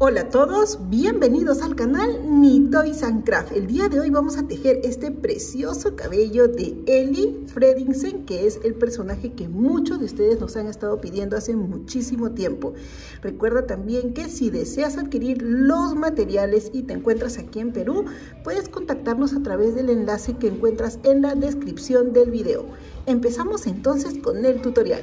Hola a todos, bienvenidos al canal Nitoy El día de hoy vamos a tejer este precioso cabello de Ellie Fredingsen, que es el personaje que muchos de ustedes nos han estado pidiendo hace muchísimo tiempo. Recuerda también que si deseas adquirir los materiales y te encuentras aquí en Perú, puedes contactarnos a través del enlace que encuentras en la descripción del video. Empezamos entonces con el tutorial.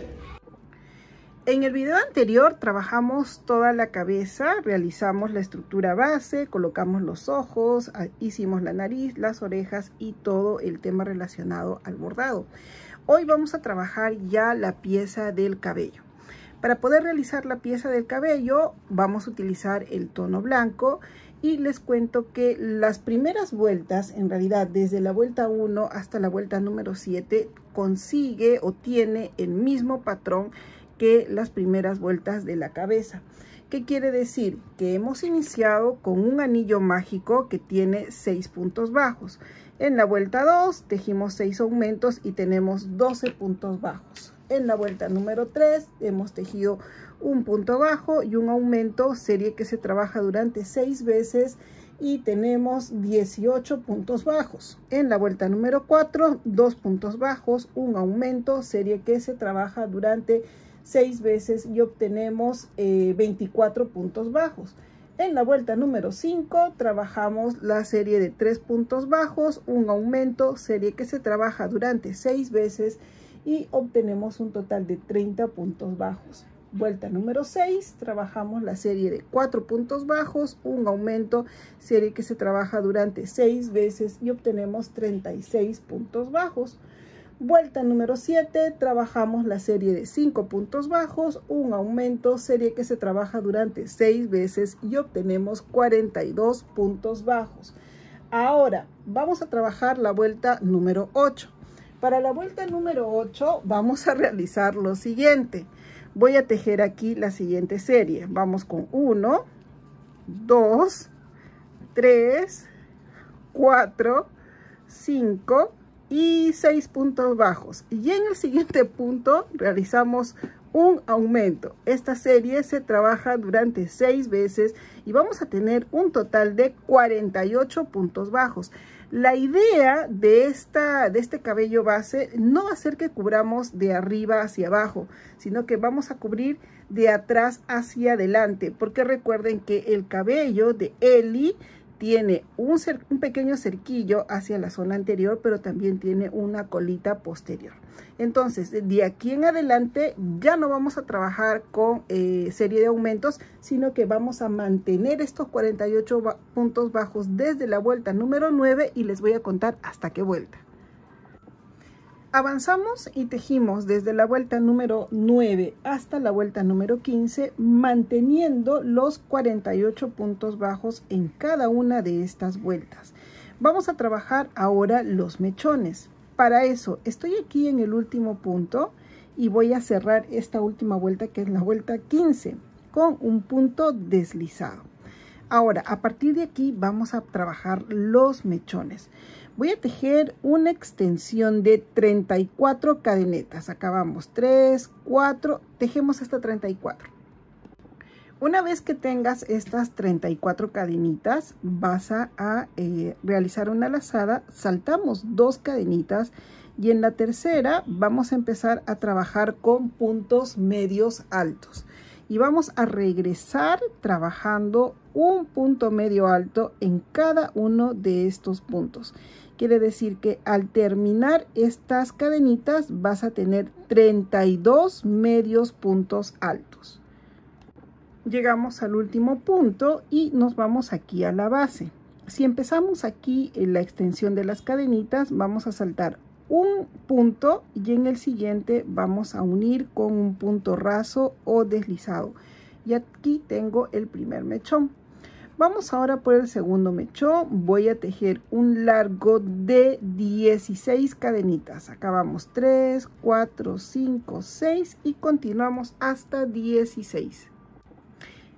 En el video anterior trabajamos toda la cabeza, realizamos la estructura base, colocamos los ojos, ah, hicimos la nariz, las orejas y todo el tema relacionado al bordado. Hoy vamos a trabajar ya la pieza del cabello. Para poder realizar la pieza del cabello vamos a utilizar el tono blanco y les cuento que las primeras vueltas, en realidad desde la vuelta 1 hasta la vuelta número 7, consigue o tiene el mismo patrón que las primeras vueltas de la cabeza. ¿Qué quiere decir? Que hemos iniciado con un anillo mágico que tiene 6 puntos bajos. En la vuelta 2 tejimos 6 aumentos y tenemos 12 puntos bajos. En la vuelta número 3 hemos tejido un punto bajo y un aumento, serie que se trabaja durante 6 veces y tenemos 18 puntos bajos. En la vuelta número 4, 2 puntos bajos, un aumento, serie que se trabaja durante seis veces y obtenemos 24 eh, puntos bajos. En la vuelta número 5 trabajamos la serie de tres puntos bajos, un aumento, serie que se trabaja durante seis veces y obtenemos un total de 30 puntos bajos. Vuelta número 6, trabajamos la serie de 4 puntos bajos, un aumento, serie que se trabaja durante seis veces y obtenemos 36 puntos bajos. Vuelta número 7, trabajamos la serie de 5 puntos bajos, un aumento, serie que se trabaja durante 6 veces y obtenemos 42 puntos bajos. Ahora, vamos a trabajar la vuelta número 8. Para la vuelta número 8 vamos a realizar lo siguiente. Voy a tejer aquí la siguiente serie. Vamos con 1, 2, 3, 4, 5, y 6 puntos bajos. Y en el siguiente punto realizamos un aumento. Esta serie se trabaja durante 6 veces y vamos a tener un total de 48 puntos bajos. La idea de, esta, de este cabello base no va a ser que cubramos de arriba hacia abajo, sino que vamos a cubrir de atrás hacia adelante, porque recuerden que el cabello de Eli tiene un, pequeño cerquillo hacia la zona anterior, pero también tiene una colita posterior. Entonces, de aquí en adelante ya no vamos a trabajar con eh, serie de aumentos, sino que vamos a mantener estos 48 puntos bajos desde la vuelta número 9 y les voy a contar hasta qué vuelta. Avanzamos y tejimos desde la vuelta número 9 hasta la vuelta número 15, manteniendo los 48 puntos bajos en cada una de estas vueltas. Vamos a trabajar ahora los mechones. Para eso, estoy aquí en el último punto y voy a cerrar esta última vuelta, que es la vuelta 15, con un punto deslizado. Ahora, a partir de aquí vamos a trabajar los mechones voy a tejer una extensión de 34 cadenetas acabamos 3 4 tejemos hasta 34 una vez que tengas estas 34 cadenitas vas a, eh, realizar una lazada saltamos dos cadenitas y en la tercera vamos a empezar a trabajar con puntos medios altos y vamos a regresar trabajando un punto medio alto en cada uno de estos puntos Quiere decir que al terminar estas cadenitas vas a tener 32 medios puntos altos. Llegamos al último punto y nos vamos aquí a la base. Si empezamos aquí en la extensión de las cadenitas, vamos a saltar un punto y en el siguiente vamos a unir con un punto raso o deslizado. Y aquí tengo el primer mechón. Vamos ahora por el segundo mechón. Voy a tejer un largo de 16 cadenitas. Acabamos 3, 4, 5, 6 y continuamos hasta 16.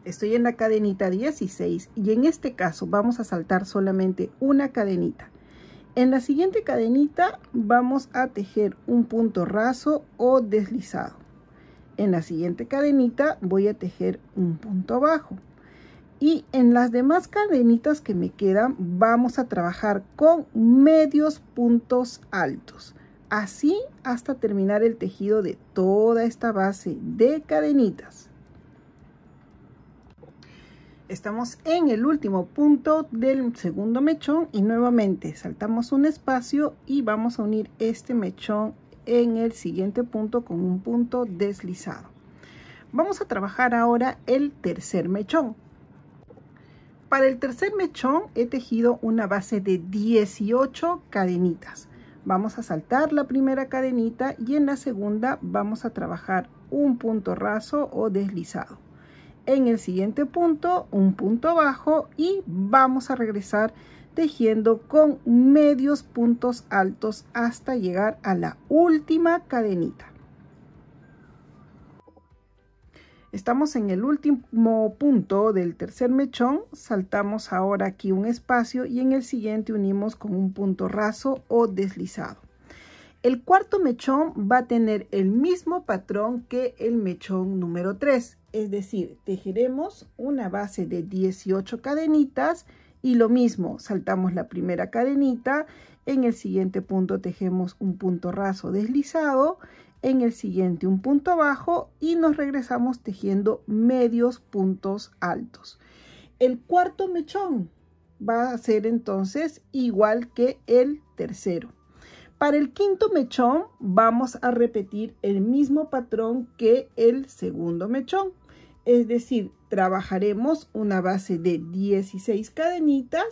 Estoy en la cadenita 16 y en este caso vamos a saltar solamente una cadenita. En la siguiente cadenita vamos a tejer un punto raso o deslizado. En la siguiente cadenita voy a tejer un punto bajo y en las demás cadenitas que me quedan vamos a trabajar con medios puntos altos. Así hasta terminar el tejido de toda esta base de cadenitas. Estamos en el último punto del segundo mechón y nuevamente saltamos un espacio y vamos a unir este mechón en el siguiente punto con un punto deslizado. Vamos a trabajar ahora el tercer mechón. Para el tercer mechón he tejido una base de 18 cadenitas. Vamos a saltar la primera cadenita y en la segunda vamos a trabajar un punto raso o deslizado. En el siguiente punto, un punto bajo y vamos a regresar tejiendo con medios puntos altos hasta llegar a la última cadenita. Estamos en el último punto del tercer mechón, saltamos ahora aquí un espacio y en el siguiente unimos con un punto raso o deslizado. El cuarto mechón va a tener el mismo patrón que el mechón número 3, es decir, tejeremos una base de 18 cadenitas y lo mismo, saltamos la primera cadenita, en el siguiente punto tejemos un punto raso deslizado el siguiente un punto abajo y nos regresamos tejiendo medios puntos altos. El cuarto mechón va a ser entonces igual que el tercero. Para el quinto mechón vamos a repetir el mismo patrón que el segundo mechón. Es decir, trabajaremos una base de 16 cadenitas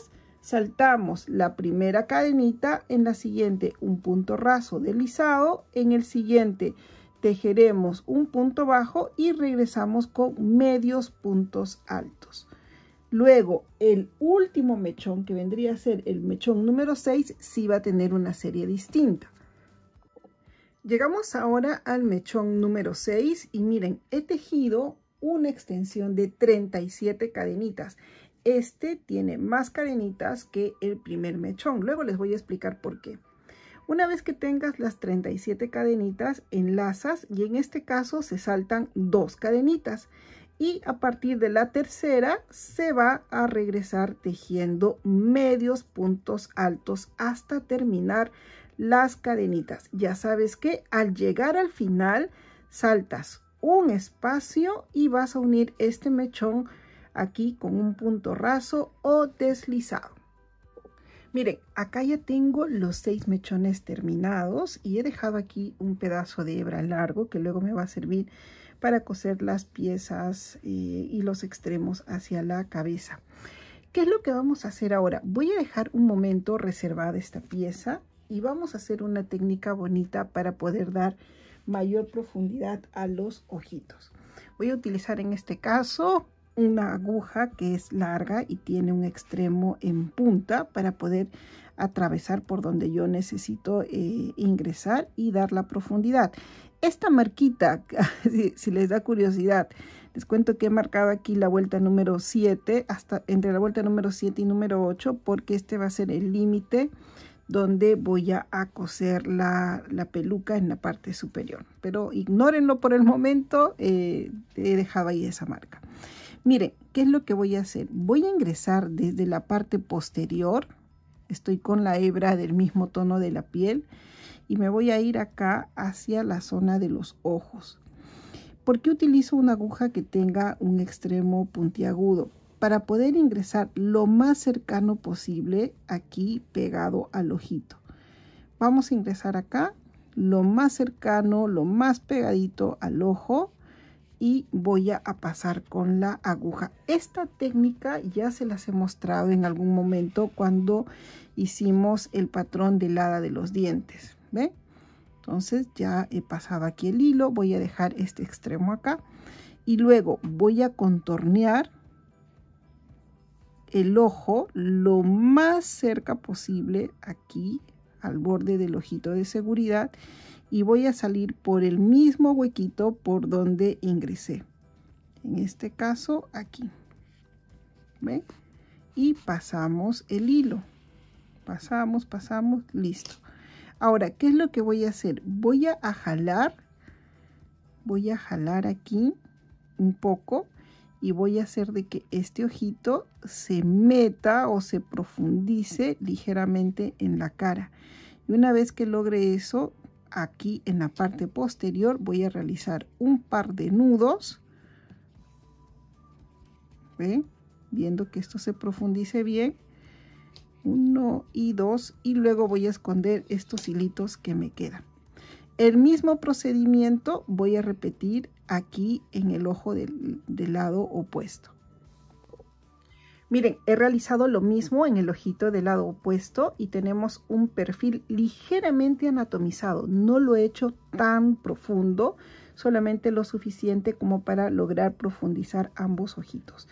saltamos la primera cadenita, en la siguiente un punto raso deslizado, en el siguiente tejeremos un punto bajo y regresamos con medios puntos altos. Luego, el último mechón, que vendría a ser el mechón número 6, sí va a tener una serie distinta. Llegamos ahora al mechón número 6 y miren, he tejido una extensión de 37 cadenitas este tiene más cadenitas que el primer mechón. Luego les voy a explicar por qué. Una vez que tengas las 37 cadenitas, enlazas y en este caso se saltan dos cadenitas. Y a partir de la tercera se va a regresar tejiendo medios puntos altos hasta terminar las cadenitas. Ya sabes que al llegar al final saltas un espacio y vas a unir este mechón aquí con un punto raso o deslizado. Miren, acá ya tengo los seis mechones terminados y he dejado aquí un pedazo de hebra largo que luego me va a servir para coser las piezas eh, y los extremos hacia la cabeza. ¿Qué es lo que vamos a hacer ahora? Voy a dejar un momento reservada esta pieza y vamos a hacer una técnica bonita para poder dar mayor profundidad a los ojitos. Voy a utilizar en este caso una aguja que es larga y tiene un extremo en punta para poder atravesar por donde yo necesito eh, ingresar y dar la profundidad. Esta marquita, si, les da curiosidad, les cuento que he marcado aquí la vuelta número 7, hasta entre la vuelta número 7 y número 8, porque este va a ser el límite donde voy a, coser la, peluca en la parte superior. Pero ignórenlo por el momento, eh, he dejado ahí esa marca. Miren, ¿qué es lo que voy a hacer? Voy a ingresar desde la parte posterior. Estoy con la hebra del mismo tono de la piel. Y me voy a ir acá hacia la zona de los ojos. ¿Por qué utilizo una aguja que tenga un extremo puntiagudo? Para poder ingresar lo más cercano posible aquí pegado al ojito. Vamos a ingresar acá lo más cercano, lo más pegadito al ojo y voy a pasar con la aguja esta técnica ya se las he mostrado en algún momento cuando hicimos el patrón de helada de los dientes ¿ve? entonces ya he pasado aquí el hilo voy a dejar este extremo acá y luego voy a contornear el ojo lo más cerca posible aquí al borde del ojito de seguridad y voy a salir por el mismo huequito por donde ingresé. En este caso aquí. ¿Ven? Y pasamos el hilo. Pasamos, pasamos, listo. Ahora, ¿qué es lo que voy a hacer? Voy a, jalar, voy a jalar aquí un poco y voy a hacer de que este ojito se meta o se profundice ligeramente en la cara. Y una vez que logre eso, aquí en la parte posterior voy a realizar un par de nudos viendo que esto se profundice bien uno y dos y luego voy a esconder estos hilitos que me quedan el mismo procedimiento voy a repetir aquí en el ojo del lado opuesto Miren, he realizado lo mismo en el ojito del lado opuesto y tenemos un perfil ligeramente anatomizado. No lo he hecho tan profundo, solamente lo suficiente como para lograr profundizar ambos ojitos.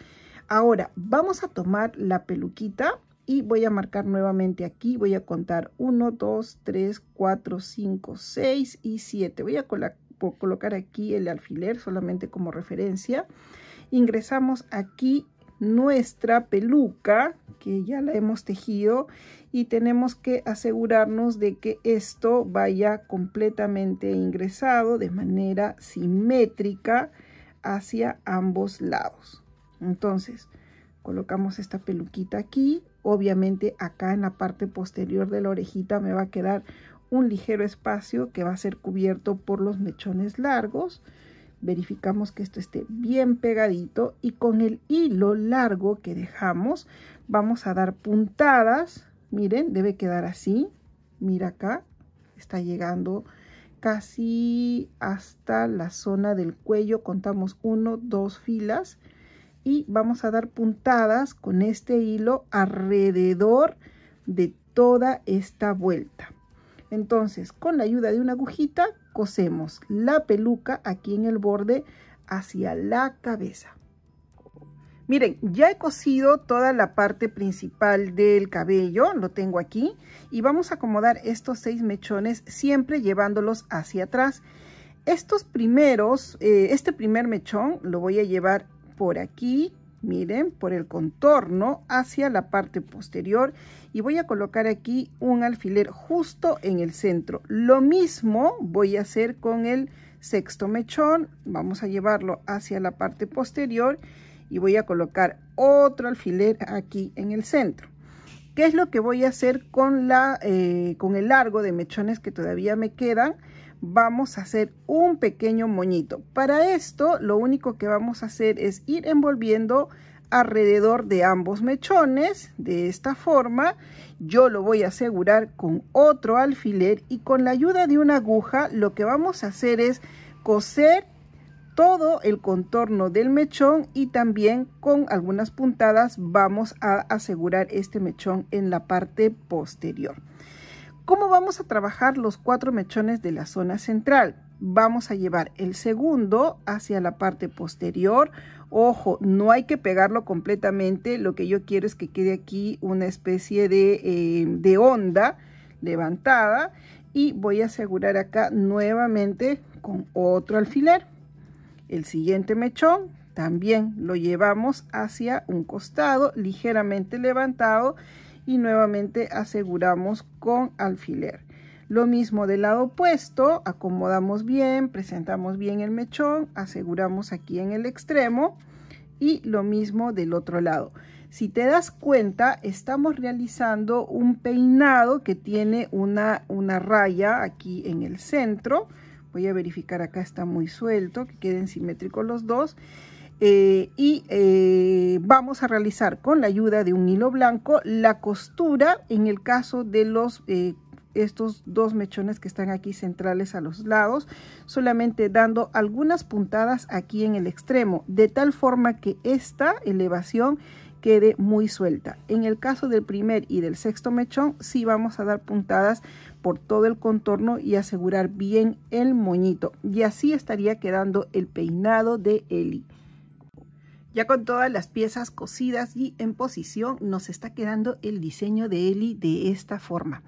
Ahora, vamos a tomar la peluquita y voy a marcar nuevamente aquí. Voy a contar 1, 2, 3, 4, 5, 6 y 7. Voy a colocar aquí el alfiler solamente como referencia. Ingresamos aquí nuestra peluca que ya la hemos tejido y tenemos que asegurarnos de que esto vaya completamente ingresado de manera simétrica hacia ambos lados. Entonces, colocamos esta peluquita aquí. Obviamente acá en la parte posterior de la orejita me va a quedar un ligero espacio que va a ser cubierto por los mechones largos verificamos que esto esté bien pegadito y con el hilo largo que dejamos vamos a dar puntadas miren debe quedar así mira acá está llegando casi hasta la zona del cuello contamos uno dos filas y vamos a dar puntadas con este hilo alrededor de toda esta vuelta entonces con la ayuda de una agujita cosemos la peluca aquí en el borde hacia la cabeza. Miren, ya he cosido toda la parte principal del cabello, lo tengo aquí, y vamos a acomodar estos seis mechones siempre llevándolos hacia atrás. Estos primeros, eh, este primer mechón lo voy a llevar por aquí, miren, por el contorno hacia la parte posterior y voy a colocar aquí un alfiler justo en el centro. Lo mismo voy a hacer con el sexto mechón, vamos a llevarlo hacia la parte posterior y voy a colocar otro alfiler aquí en el centro. ¿Qué es lo que voy a hacer con, la, eh, con el largo de mechones que todavía me quedan? vamos a hacer un pequeño moñito. Para esto lo único que vamos a hacer es ir envolviendo alrededor de ambos mechones de esta forma yo lo voy a asegurar con otro alfiler y con la ayuda de una aguja lo que vamos a hacer es coser todo el contorno del mechón y también con algunas puntadas vamos a asegurar este mechón en la parte posterior. ¿Cómo vamos a trabajar los cuatro mechones de la zona central? Vamos a llevar el segundo hacia la parte posterior. Ojo, no hay que pegarlo completamente. Lo que yo quiero es que quede aquí una especie de, eh, de onda levantada. Y voy a asegurar acá nuevamente con otro alfiler. El siguiente mechón también lo llevamos hacia un costado ligeramente levantado y nuevamente aseguramos con alfiler. Lo mismo del lado opuesto, acomodamos bien, presentamos bien el mechón, aseguramos aquí en el extremo y lo mismo del otro lado. Si te das cuenta, estamos realizando un peinado que tiene una, una raya aquí en el centro. Voy a verificar acá, está muy suelto, que queden simétricos los dos. Eh, y eh, vamos a realizar con la ayuda de un hilo blanco la costura en el caso de los eh, estos dos mechones que están aquí centrales a los lados solamente dando algunas puntadas aquí en el extremo de tal forma que esta elevación quede muy suelta. En el caso del primer y del sexto mechón, sí vamos a dar puntadas por todo el contorno y asegurar bien el moñito. Y así estaría quedando el peinado de Eli. Ya con todas las piezas cosidas y en posición nos está quedando el diseño de Eli de esta forma.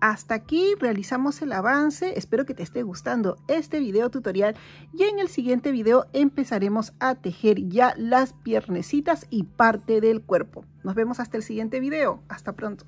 Hasta aquí realizamos el avance, espero que te esté gustando este video tutorial y en el siguiente video empezaremos a tejer ya las piernecitas y parte del cuerpo. Nos vemos hasta el siguiente video, hasta pronto.